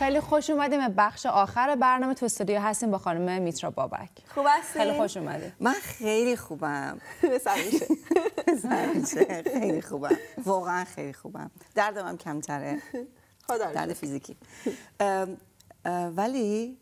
خیلی خوش اومدیم به بخش آخر برنامه تو استودیو هستیم با خانم میترا بابک خوب هستی؟ خیلی خوش اومدیم من خیلی خوبم بسرمیشه خیلی خوبم واقعا خیلی خوبم دردم هم کمتره درد فیزیکی ولی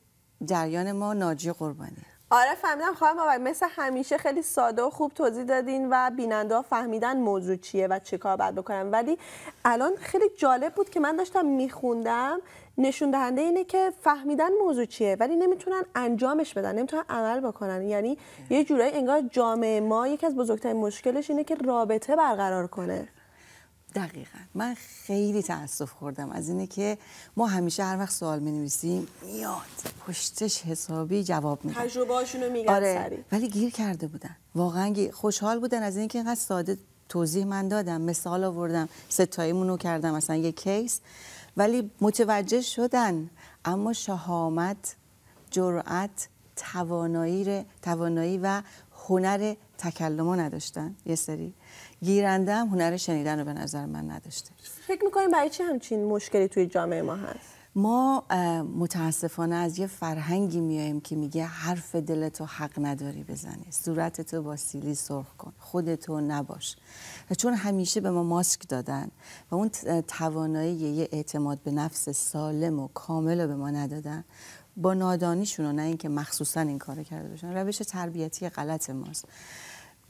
جریان ما ناجی قربانیه آره فهمیدم خواهم آقای مثل همیشه خیلی ساده و خوب توضیح دادین و بیننده ها فهمیدن موضوع چیه و چه کار باید بکنن ولی الان خیلی جالب بود که من داشتم میخوندم نشون دهنده اینه که فهمیدن موضوع چیه ولی نمیتونن انجامش بدن نمیتونن عمل بکنن یعنی یه جورایی انگار جامعه ما یکی از بزرگترین مشکلش اینه که رابطه برقرار کنه دقیقا من خیلی تأسف خوردم از اینه که ما همیشه هر وقت سوال مینویسیم میاد پشتش حسابی جواب میده تجربهاشونو آره. ولی گیر کرده بودن واقعا خوشحال بودن از اینکه اینقدر ساده توضیح من دادم مثال آوردم ستاییمون رو کردم مثلا یه کیس ولی متوجه شدن اما شهامت جرأت توانایی توانایی و هنر تکلمو نداشتن یه سری گیرنده هنر شنیدن رو به نظر من نداشته فکر میکنیم برای چه همچین مشکلی توی جامعه ما هست ما متاسفانه از یه فرهنگی میایم که میگه حرف دلتو حق نداری بزنی صورتتو با سیلی سرخ کن خودتو نباش و چون همیشه به ما ماسک دادن و اون توانایی یه اعتماد به نفس سالم و کامل رو به ما ندادن با نادانیشون و نه اینکه مخصوصا این کارو کرده باشن روش تربیتی غلط ماست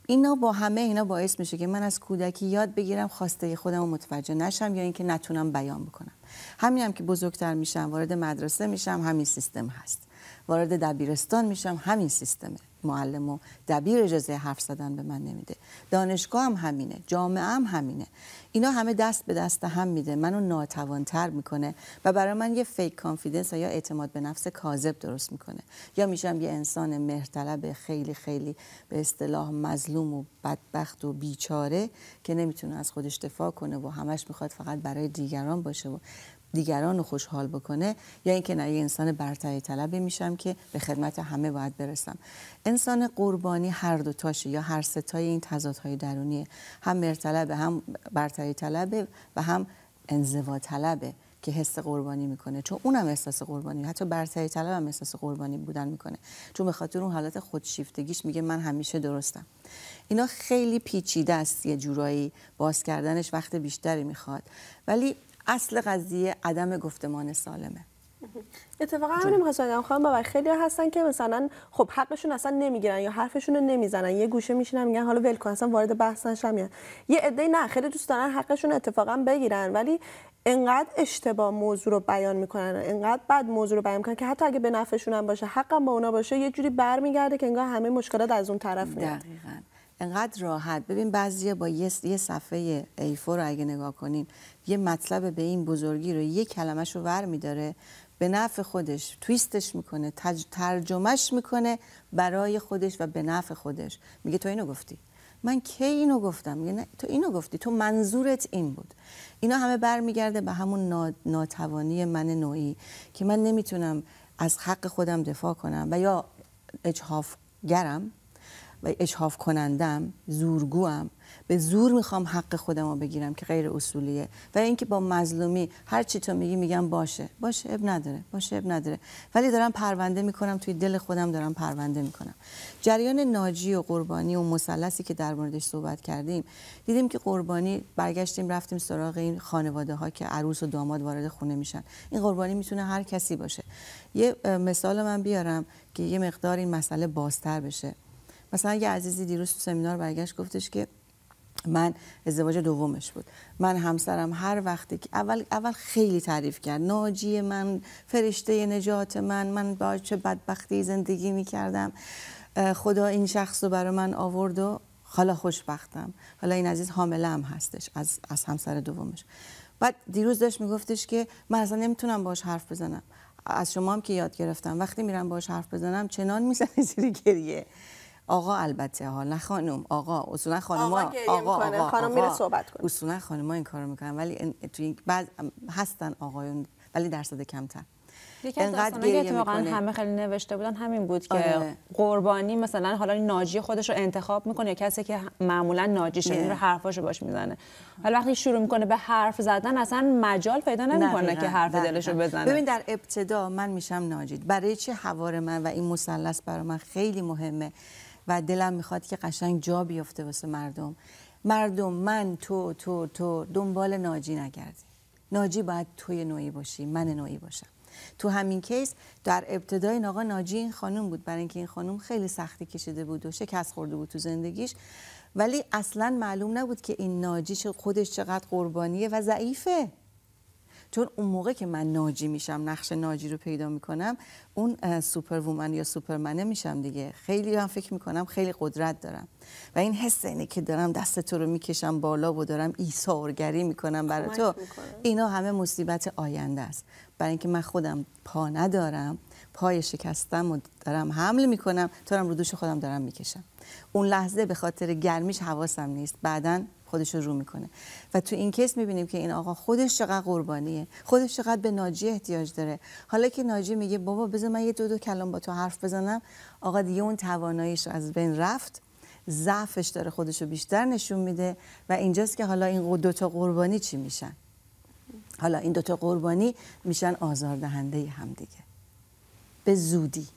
اینا با همه اینا باعث میشه که من از کودکی یاد بگیرم خواسته خودم رو متوجه نشم یا اینکه نتونم بیان بکنم همین هم که بزرگتر میشم وارد مدرسه میشم همین سیستم هست وارد دبیرستان میشم همین سیستمه معلم و دبیر اجازه حرف زدن به من نمیده دانشگاه هم همینه جامعه هم همینه اینا همه دست به دست هم میده منو ناتوانتر میکنه و برای من یه فیک کانفیدنس یا اعتماد به نفس کاذب درست میکنه یا میشم یه انسان مهرطلب خیلی خیلی به اصطلاح مظلوم و بدبخت و بیچاره که نمیتونه از خودش دفاع کنه و همش میخواد فقط برای دیگران باشه و دیگران رو خوشحال بکنه یا اینکه نه یه انسان برتری طلبی میشم که به خدمت همه باید برسم انسان قربانی هر دو تاشه یا هر ستای این تضادهای درونی هم مرتلبه هم برتری طلبه و هم انزوا طلبه که حس قربانی میکنه چون اونم احساس قربانی حتی برتری طلب هم احساس قربانی بودن میکنه چون به خاطر اون حالت خودشیفتگیش میگه من همیشه درستم اینا خیلی پیچیده است یه جورایی باز کردنش وقت بیشتری میخواد ولی اصل قضیه عدم گفتمان سالمه اتفاقا همین میخواستم خانم باور خیلی هستن که مثلا خب حقشون اصلا نمیگیرن یا حرفشون رو نمیزنن یه گوشه میشینن میگن حالا ول کن اصلا وارد بحث نشم یه عده نه خیلی دوست دارن حقشون اتفاقا بگیرن ولی انقدر اشتباه موضوع رو بیان میکنن انقدر بد موضوع رو بیان میکنن که حتی اگه به نفعشون هم باشه حقم با اونا باشه یه جوری برمیگرده که انگار همه مشکلات از اون طرف میاد انقدر راحت ببین بعضی با یه, صفحه A4 رو اگه نگاه کنیم یه مطلب به این بزرگی رو یه کلمش رو ور میداره به نفع خودش تویستش میکنه تج... ترجمهش میکنه برای خودش و به نفع خودش میگه تو اینو گفتی من کی اینو گفتم میگه نه تو اینو گفتی تو منظورت این بود اینا همه برمیگرده به همون نا... ناتوانی من نوعی که من نمیتونم از حق خودم دفاع کنم و یا اجحاف گرم و اشحاف کنندم زورگوام به زور میخوام حق خودم رو بگیرم که غیر اصولیه و اینکه با مظلومی هر چی تو میگی میگم باشه باشه اب نداره باشه اب نداره ولی دارم پرونده میکنم توی دل خودم دارم پرونده میکنم جریان ناجی و قربانی و مسلسی که در موردش صحبت کردیم دیدیم که قربانی برگشتیم رفتیم سراغ این خانواده ها که عروس و داماد وارد خونه میشن این قربانی میتونه هر کسی باشه یه مثال من بیارم که یه مقدار این مسئله بازتر بشه مثلا یه عزیزی دیروز تو سمینار برگشت گفتش که من ازدواج دومش بود من همسرم هر وقتی که اول اول خیلی تعریف کرد ناجی من فرشته نجات من من با چه بدبختی زندگی می خدا این شخص رو برای من آورد و حالا خوشبختم حالا این عزیز حامله هم هستش از, از همسر دومش بعد دیروز داشت میگفتش که من اصلا نمیتونم باش حرف بزنم از شما هم که یاد گرفتم وقتی میرم باش حرف بزنم چنان میزنه زیر گریه آقا البته ها نه خانم آقا اصولا خانم آقا آقا, آقا, خانم میره صحبت کنه اصولا خانم این کارو میکنن ولی توی بعض هستن آقایون ولی درصد کمتر اینقدر واقعا همه خیلی نوشته بودن همین بود که آه. قربانی مثلا حالا ناجی خودش رو انتخاب میکنه یا کسی که معمولا ناجی شده رو حرفاشو باش میزنه حالا وقتی شروع میکنه به حرف زدن اصلا مجال پیدا نمیکنه که حرف دلش رو بزنه ببین در ابتدا من میشم ناجی برای چه حوار من و این مثلث برای من خیلی مهمه و دلم میخواد که قشنگ جا بیفته واسه مردم مردم من تو تو تو دنبال ناجی نگردی ناجی باید توی نوعی باشی من نوعی باشم تو همین کیس در ابتدای این آقا ناجی این خانم بود برای اینکه این خانم خیلی سختی کشیده بود و شکست خورده بود تو زندگیش ولی اصلا معلوم نبود که این ناجی خودش چقدر قربانیه و ضعیفه چون اون موقع که من ناجی میشم نقش ناجی رو پیدا میکنم اون سوپر وومن یا سوپرمنه میشم دیگه خیلی هم فکر میکنم خیلی قدرت دارم و این حس اینه که دارم دست تو رو میکشم بالا و دارم ایثارگری میکنم برای تو اینا همه مصیبت آینده است برای اینکه من خودم پا ندارم پای شکستم و دارم حمل میکنم تو رو دوش خودم دارم میکشم اون لحظه به خاطر گرمیش حواسم نیست بعدا خودش رو میکنه و تو این کیس میبینیم که این آقا خودش چقدر قربانیه خودش چقدر به ناجی احتیاج داره حالا که ناجی میگه بابا بذار من یه دو دو کلام با تو حرف بزنم آقا دیگه اون تواناییش از بین رفت ضعفش داره خودش رو بیشتر نشون میده و اینجاست که حالا این دوتا قربانی چی میشن حالا این دوتا قربانی میشن آزاردهنده هم دیگه به زودی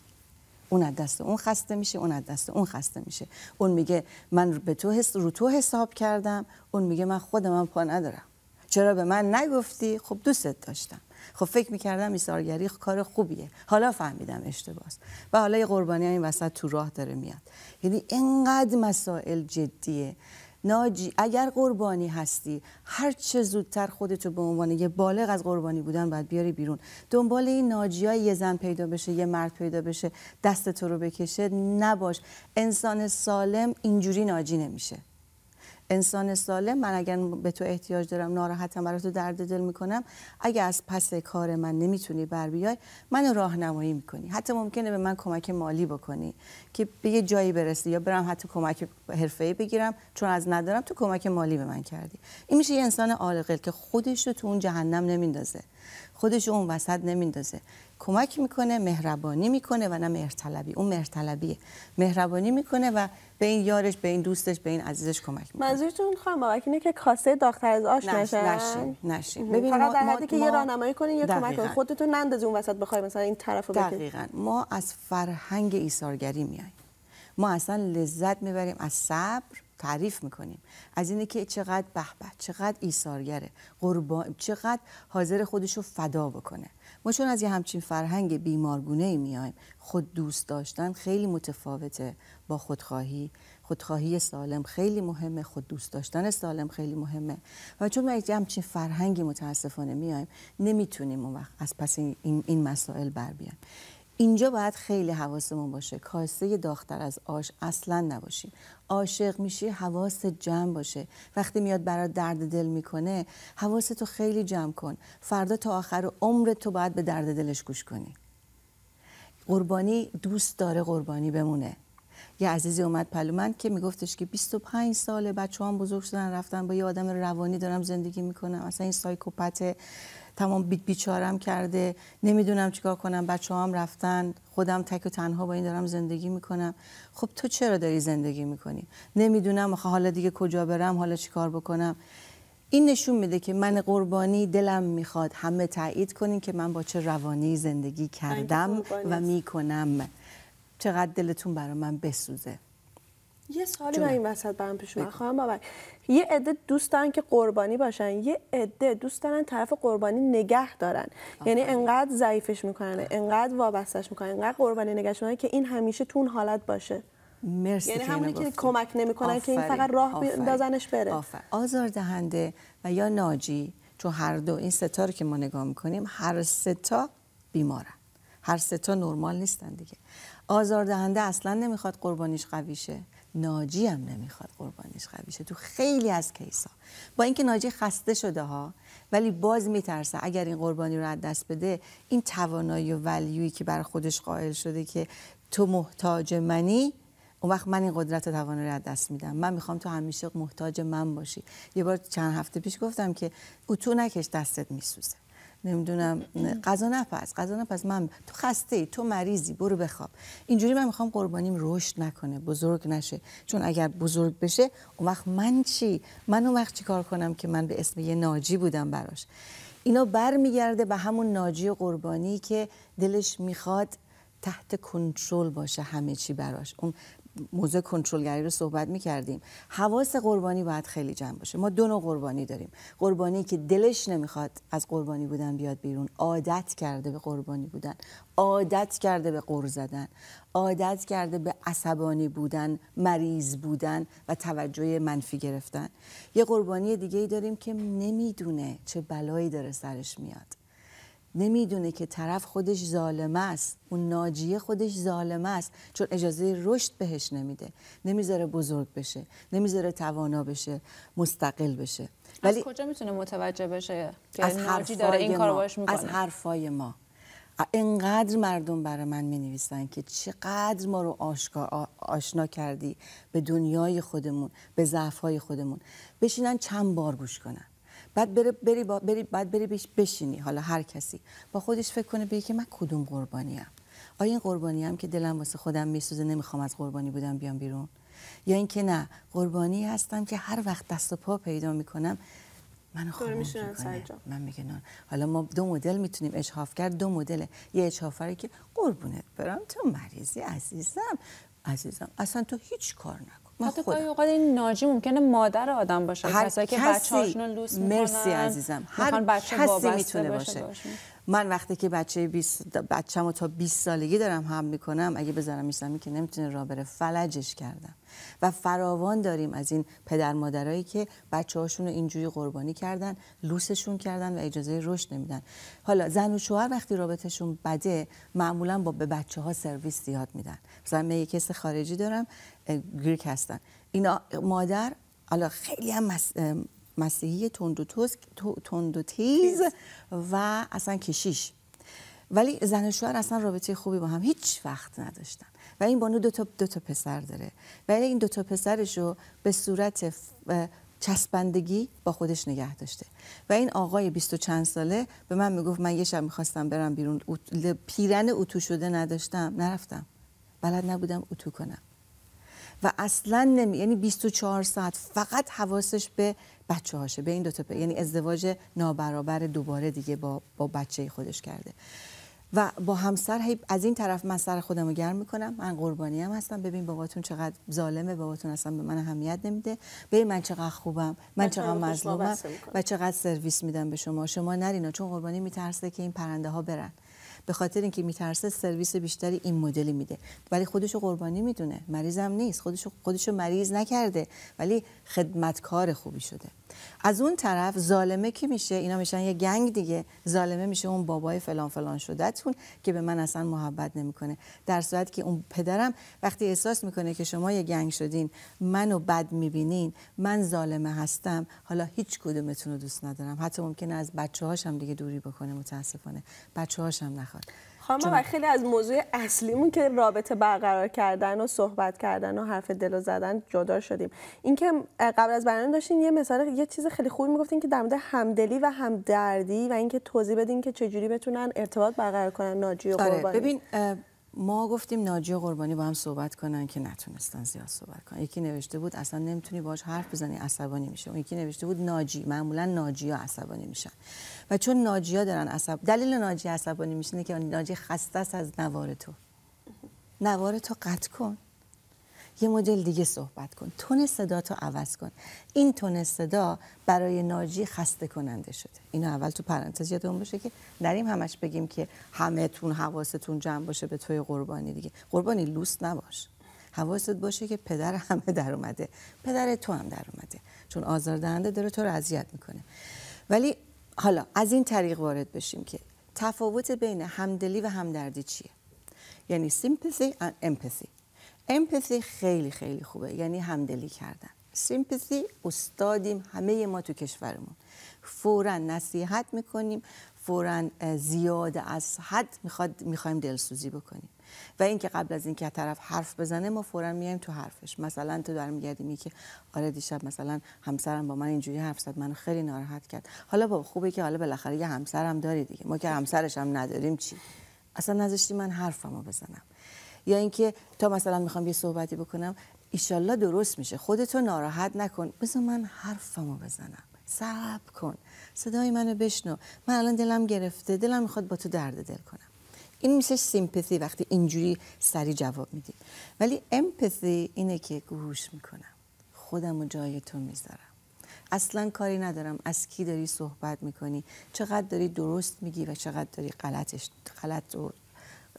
اون از دست اون خسته میشه اون از دست اون خسته میشه اون میگه من به تو حس رو تو حساب کردم اون میگه من خودم پا ندارم چرا به من نگفتی خب دوستت داشتم خب فکر میکردم ایثارگری کار خوبیه حالا فهمیدم اشتباس و حالا یه قربانی این وسط تو راه داره میاد یعنی انقدر مسائل جدیه ناجی اگر قربانی هستی هر چه زودتر خودتو به عنوان یه بالغ از قربانی بودن باید بیاری بیرون دنبال این های یه زن پیدا بشه یه مرد پیدا بشه دست تو رو بکشه نباش انسان سالم اینجوری ناجی نمیشه انسان سالم من اگر به تو احتیاج دارم ناراحتم برای تو درد دل میکنم اگر از پس کار من نمیتونی بر بیای من راهنمایی میکنی حتی ممکنه به من کمک مالی بکنی که به یه جایی برسی یا برم حتی کمک ای بگیرم چون از ندارم تو کمک مالی به من کردی این میشه یه انسان عاقل که خودش رو تو اون جهنم نمیندازه خودش اون وسط نمیندازه کمک میکنه مهربانی میکنه و نه مهرطلبی اون مهرطلبیه مهربانی میکنه و به این یارش به این دوستش به این عزیزش کمک میکنه منظورتون خانم اینه که کاسه دختر از آش نشه نشین نشین ببین فقط در حدی که یه راهنمایی کنین یه کمک کنین خودتون نندازین اون وسط بخوای مثلا این طرف بکنی دقیقاً ما از فرهنگ ایثارگری میاییم ما اصلا لذت میبریم از صبر تعریف میکنیم از اینه که چقدر به چقدر ایثارگره قربان چقدر حاضر خودش رو فدا بکنه ما چون از یه همچین فرهنگ بیمارگونه ای میایم خود دوست داشتن خیلی متفاوته با خودخواهی خودخواهی سالم خیلی مهمه خود دوست داشتن سالم خیلی مهمه و چون ما یه همچین فرهنگی متاسفانه میایم نمیتونیم اون وقت از پس این, این مسائل بر بیایم. اینجا باید خیلی حواسمون باشه کاسه داختر از آش اصلا نباشیم عاشق میشی حواست جمع باشه وقتی میاد برات درد دل میکنه هواستو خیلی جمع کن فردا تا آخر عمر تو باید به درد دلش گوش کنی قربانی دوست داره قربانی بمونه یه عزیزی اومد پلو که میگفتش که 25 ساله بچه هم بزرگ شدن رفتن با یه آدم روانی دارم زندگی میکنم اصلا این سایکوپته. تمام بیچارم کرده نمیدونم چیکار کنم بچه هم رفتن خودم تک و تنها با این دارم زندگی میکنم خب تو چرا داری زندگی میکنی نمیدونم آخه حالا دیگه کجا برم حالا چیکار بکنم این نشون میده که من قربانی دلم میخواد همه تایید کنین که من با چه روانی زندگی کردم و میکنم چقدر دلتون برای من بسوزه یه سوالی من این وسط برام پیش اومد خواهم باور یه عده دوست دارن که قربانی باشن یه عده دوست دارن طرف قربانی نگه دارن یعنی انقدر ضعیفش میکنن انقدر وابستش میکنن انقدر قربانی نگهش میکنه که این همیشه تو حالت باشه مرسی یعنی همونی که کمک نمیکنن که این فقط راه دازنش بره آفر. آزار دهنده و یا ناجی تو هر دو این ستا رو که ما نگاه میکنیم هر ستا بیمارن هر ستا نرمال نیستن دیگه آزاردهنده اصلا نمیخواد قربانیش قویشه ناجی هم نمیخواد قربانیش قوی شه تو خیلی از کیسا با اینکه ناجی خسته شده ها ولی باز میترسه اگر این قربانی رو از دست بده این توانایی و ولیوی که بر خودش قائل شده که تو محتاج منی اون وقت من این قدرت و توانایی رو از دست میدم من میخوام تو همیشه محتاج من باشی یه بار چند هفته پیش گفتم که اتو نکش دستت میسوزه نمیدونم غذا نپز غذا نپز من تو خسته ای تو مریضی برو بخواب اینجوری من میخوام قربانیم رشد نکنه بزرگ نشه چون اگر بزرگ بشه اون وقت من چی من اون وقت چیکار کنم که من به اسم یه ناجی بودم براش اینا برمیگرده به همون ناجی قربانی که دلش میخواد تحت کنترل باشه همه چی براش اون موزه کنترلگری رو صحبت می کردیم حواس قربانی باید خیلی جمع باشه ما دو نوع قربانی داریم قربانی که دلش نمیخواد از قربانی بودن بیاد بیرون عادت کرده به قربانی بودن عادت کرده به قر زدن عادت کرده به عصبانی بودن مریض بودن و توجه منفی گرفتن یه قربانی دیگه ای داریم که نمیدونه چه بلایی داره سرش میاد نمیدونه که طرف خودش ظالمه است اون ناجیه خودش ظالمه است چون اجازه رشد بهش نمیده نمیذاره بزرگ بشه نمیذاره توانا بشه مستقل بشه ولی از کجا میتونه متوجه بشه که از داره این کارو باش میکنه از حرفای ما اینقدر مردم برای من می نویسن که چقدر ما رو آشنا کردی به دنیای خودمون به ضعفهای خودمون بشینن چند بار گوش کنن بعد بره بری با بری بعد بری بشینی حالا هر کسی با خودش فکر کنه بگه که من کدوم قربانیم آیا این قربانی هم که دلم واسه خودم میسوزه نمیخوام از قربانی بودم بیام بیرون یا اینکه نه قربانی هستم که هر وقت دست و پا پیدا میکنم من من میگه نه حالا ما دو مدل میتونیم اشحاف کرد دو مدل یه اشحافری که قربونت برم تو مریضی عزیزم عزیزم اصلا تو هیچ کار نه. حتی گاهی اوقات این ناجی ممکنه مادر آدم باشه هر کسایی که بچه‌هاشون لوس مرسی عزیزم هر بچه کسی میتونه باشه, باشه. باشه. من وقتی که بچه 20 بچه‌مو تا 20 سالگی دارم هم میکنم اگه بذارم سمی که نمیتونه راه بره فلجش کردم و فراوان داریم از این پدر مادرایی که بچه هاشون رو اینجوری قربانی کردن لوسشون کردن و اجازه رشد نمیدن حالا زن و شوهر وقتی رابطشون بده معمولا با به بچه ها سرویس زیاد میدن مثلا من یک خارجی دارم گریک هستن اینا مادر حالا خیلی هم مسیحی تند و تیز و اصلا کشیش ولی زن شوهر اصلا رابطه خوبی با هم هیچ وقت نداشتن و این بانو دو تا, دو تا پسر داره و این دو تا پسرش رو به صورت چسبندگی با خودش نگه داشته و این آقای بیست و چند ساله به من میگفت من یه شب میخواستم برم بیرون پیرن اتو شده نداشتم نرفتم بلد نبودم اتو کنم و اصلا نمی یعنی 24 ساعت فقط حواسش به بچه هاشه به این دو تا یعنی ازدواج نابرابر دوباره دیگه با, با بچه خودش کرده و با همسر از این طرف من سر خودم رو گرم میکنم من قربانی هم هستم ببین باباتون چقدر ظالمه باباتون اصلا به من اهمیت نمیده ببین من چقدر خوبم من چقدر مظلومم و چقدر سرویس میدم به شما شما نرینا چون قربانی میترسه که این پرنده ها برن به خاطر اینکه میترسه سرویس بیشتری این مدلی میده ولی خودشو قربانی میدونه هم نیست خودشو خودشو مریض نکرده ولی خدمتکار خوبی شده از اون طرف ظالمه کی میشه اینا میشن یه گنگ دیگه ظالمه میشه اون بابای فلان فلان شدتون که به من اصلا محبت نمیکنه در صورت که اون پدرم وقتی احساس میکنه که شما یه گنگ شدین منو بد میبینین من ظالمه هستم حالا هیچ کدومتون رو دوست ندارم حتی ممکنه از بچه هاشم دیگه دوری بکنه متاسفانه بچه هاشم نخواد خانم و خیلی از موضوع اصلیمون که رابطه برقرار کردن و صحبت کردن و حرف دل زدن جدا شدیم اینکه قبل از برنامه داشتین یه مثال یه چیز خیلی خوبی میگفتین که در مورد همدلی و همدردی و اینکه توضیح بدین که چجوری بتونن ارتباط برقرار کنن ناجی و آره، قربانی ببین ما گفتیم ناجی و قربانی با هم صحبت کنن که نتونستن زیاد صحبت کنن یکی نوشته بود اصلا نمیتونی باش حرف بزنی عصبانی میشه اون یکی نوشته بود ناجی معمولا ناجی ها عصبانی میشن و چون ناجی ها دارن عصب دلیل ناجی عصبانی میشه که ناجی خسته از نوار تو نوار تو قطع کن یه مدل دیگه صحبت کن تون صدا تو عوض کن این تون صدا برای ناجی خسته کننده شده اینو اول تو پرانتز یادمون باشه که نریم همش بگیم که همه تون حواستون جمع باشه به توی قربانی دیگه قربانی لوس نباش حواست باشه که پدر همه در اومده پدر تو هم در اومده چون آزاردهنده داره تو رو اذیت میکنه ولی حالا از این طریق وارد بشیم که تفاوت بین همدلی و همدردی چیه یعنی سیمپسی و امپسی امپاتی خیلی خیلی خوبه یعنی همدلی کردن سیمپاتی استادیم همه ما تو کشورمون فورا نصیحت میکنیم فورا زیاد از حد میخواد میخوایم دلسوزی بکنیم و اینکه قبل از اینکه طرف حرف بزنه ما فورا میایم تو حرفش مثلا تو دارم میگردی که آره دیشب مثلا همسرم با من اینجوری حرف زد منو خیلی ناراحت کرد حالا بابا خوبه که حالا بالاخره یه همسرم داری دیگه ما که همسرش هم نداریم چی اصلا نذاشتی من حرفمو بزنم یا اینکه تا مثلا میخوام یه صحبتی بکنم ایشالله درست میشه خودتو ناراحت نکن بذار من حرفمو بزنم صبر کن صدای منو بشنو من الان دلم گرفته دلم میخواد با تو درد دل کنم این میشه سیمپتی وقتی اینجوری سری جواب میدی ولی امپتی اینه که گوش میکنم خودم و جای تو میذارم اصلا کاری ندارم از کی داری صحبت میکنی چقدر داری درست میگی و چقدر داری غلطش غلط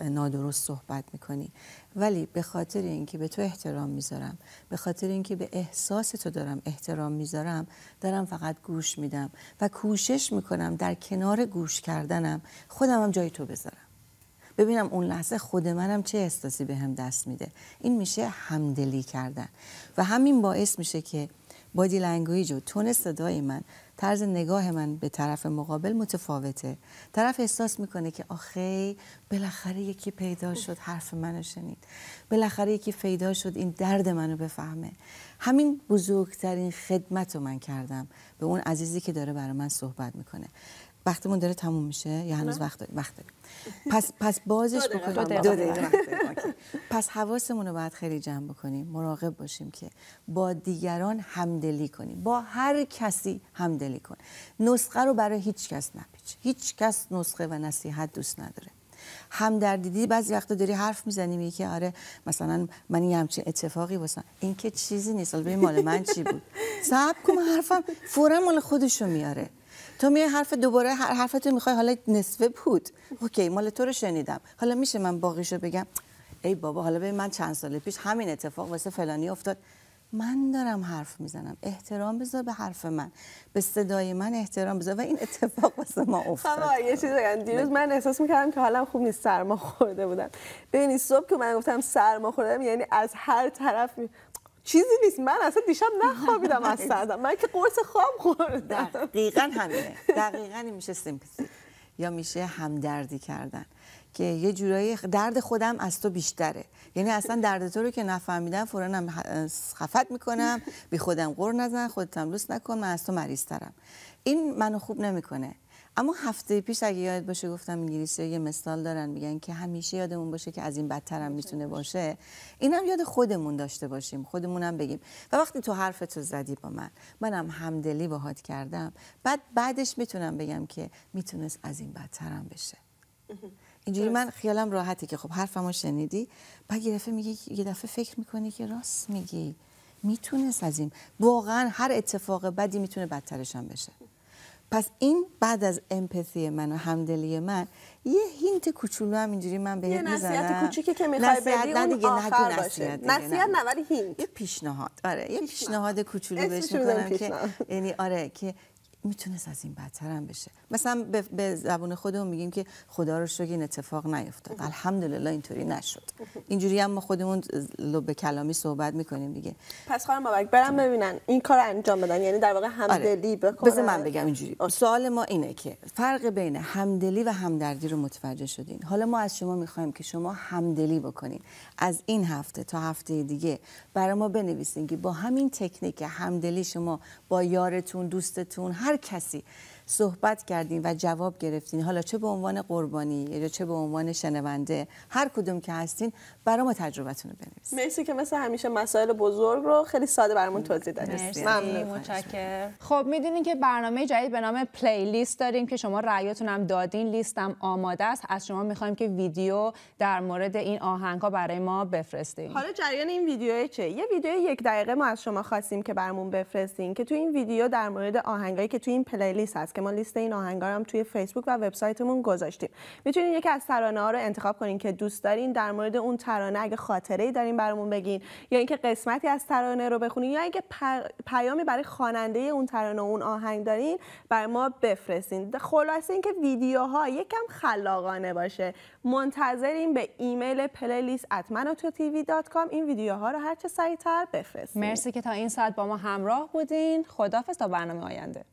نادرست صحبت میکنی ولی به خاطر اینکه به تو احترام میذارم به خاطر اینکه به احساس تو دارم احترام میذارم دارم فقط گوش میدم و کوشش میکنم در کنار گوش کردنم خودم هم جای تو بذارم ببینم اون لحظه خود منم چه احساسی به هم دست میده این میشه همدلی کردن و همین باعث میشه که بادی لنگویج و تون صدای من طرز نگاه من به طرف مقابل متفاوته طرف احساس میکنه که آخه بالاخره یکی پیدا شد حرف منو شنید بالاخره یکی پیدا شد این درد منو بفهمه همین بزرگترین خدمت رو من کردم به اون عزیزی که داره برای من صحبت میکنه وقتمون داره تموم میشه یا هنوز وقت داریم وقت داریم پس پس بازش بکنیم پس حواسمون رو باید خیلی جمع بکنیم مراقب باشیم که با دیگران همدلی کنیم با هر کسی همدلی کن نسخه رو برای هیچ کس نپیچ هیچ کس نسخه و نصیحت دوست نداره هم در دیدی بعضی وقتا داری حرف میزنیم میگی که آره مثلا من یه همچین اتفاقی واسه این که چیزی نیست البته مال من چی بود صاحب کنم حرفم فورا مال خودشو میاره تو میای حرف دوباره هر حرف تو میخوای حالا نصفه بود اوکی مال تو رو شنیدم حالا میشه من باقیشو بگم ای بابا حالا ببین من چند سال پیش همین اتفاق واسه فلانی افتاد من دارم حرف میزنم احترام بذار به حرف من به صدای من احترام بذار و این اتفاق واسه ما افتاد خب، یه چیز بگم دیروز من احساس میکردم که حالا خوب نیست سرما خورده بودم ببینید صبح که من گفتم سرما خوردم یعنی از هر طرف چیزی نیست من اصلا دیشب نخوابیدم از سردم من که قرص خواب خوردم دقیقا همینه دقیقا میشه سیمپسی یا میشه همدردی کردن که یه جورایی درد خودم از تو بیشتره یعنی اصلا درد تو رو که نفهمیدم فوراً خفت میکنم بی خودم غور نزن خودتم لوس نکن من از تو مریض ترم این منو خوب نمیکنه اما هفته پیش اگه یاد باشه گفتم انگلیسی یه مثال دارن میگن که همیشه یادمون باشه که از این بدتر هم میتونه باشه اینم یاد خودمون داشته باشیم خودمونم بگیم و وقتی تو حرف تو زدی با من منم همدلی باهات کردم بعد بعدش میتونم بگم که میتونست از این بدترم بشه اینجوری من خیالم راحته که خب حرفمو شنیدی بعد یه دفعه میگی یه دفعه فکر میکنی که راست میگی میتونست از این واقعا هر اتفاق بدی میتونه بدترش بشه پس این بعد از امپاتی من و همدلی من یه هینت کوچولو هم اینجوری من بهت میزنم یه نصیحت کوچیکی که میخوای بدی اون دیگه آخر باشه نصیحت نه ولی هینت یه پیشنهاد آره یه پیشنهاد کوچولو بهش میکنم که یعنی آره که میتونست از این بدتر هم بشه مثلا به, زبون خودمون میگیم که خدا رو شکر این اتفاق نیفتاد الحمدلله اینطوری نشد اینجوری هم ما خودمون لب کلامی صحبت میکنیم دیگه پس خانم مبارک برم ببینن این کار انجام بدن یعنی در واقع همدلی آره. بکنن بذار من بگم اینجوری سوال ما اینه که فرق بین همدلی و همدردی رو متوجه شدین حالا ما از شما میخوایم که شما همدلی بکنین از این هفته تا هفته دیگه برای ما بنویسین که با همین تکنیک همدلی شما با یارتون دوستتون هر هر کسی صحبت کردین و جواب گرفتین حالا چه به عنوان قربانی یا چه به عنوان شنونده هر کدوم که هستین برام تجربتون رو بنویسید مرسی که مثل همیشه مسائل بزرگ رو خیلی ساده برامون توضیح دادید ممنون متشکرم خب میدونین که برنامه جدید به نام پلی لیست داریم که شما رایتون هم دادین لیستم آماده است از شما میخوایم که ویدیو در مورد این آهنگ ها برای ما بفرستین حالا جریان این ویدیو چه یه ویدیو یک دقیقه ما از شما خواستیم که برامون بفرستین که تو این ویدیو در مورد آهنگایی که تو این پلی لیست که ما لیست این آهنگا هم توی فیسبوک و وبسایتمون گذاشتیم میتونین یکی از ترانه ها رو انتخاب کنین که دوست دارین در مورد اون ترانه اگه خاطره ای دارین برامون بگین یا اینکه قسمتی از ترانه رو بخونین یا اینکه پیامی برای خواننده اون ترانه و اون آهنگ دارین بر ما بفرستین خلاصه اینکه ویدیوها یکم خلاقانه باشه منتظریم به ایمیل پلیلیست این ویدیوها رو هر چه سریعتر بفرستین مرسی که تا این ساعت با ما همراه بودین خدافظ تا برنامه آینده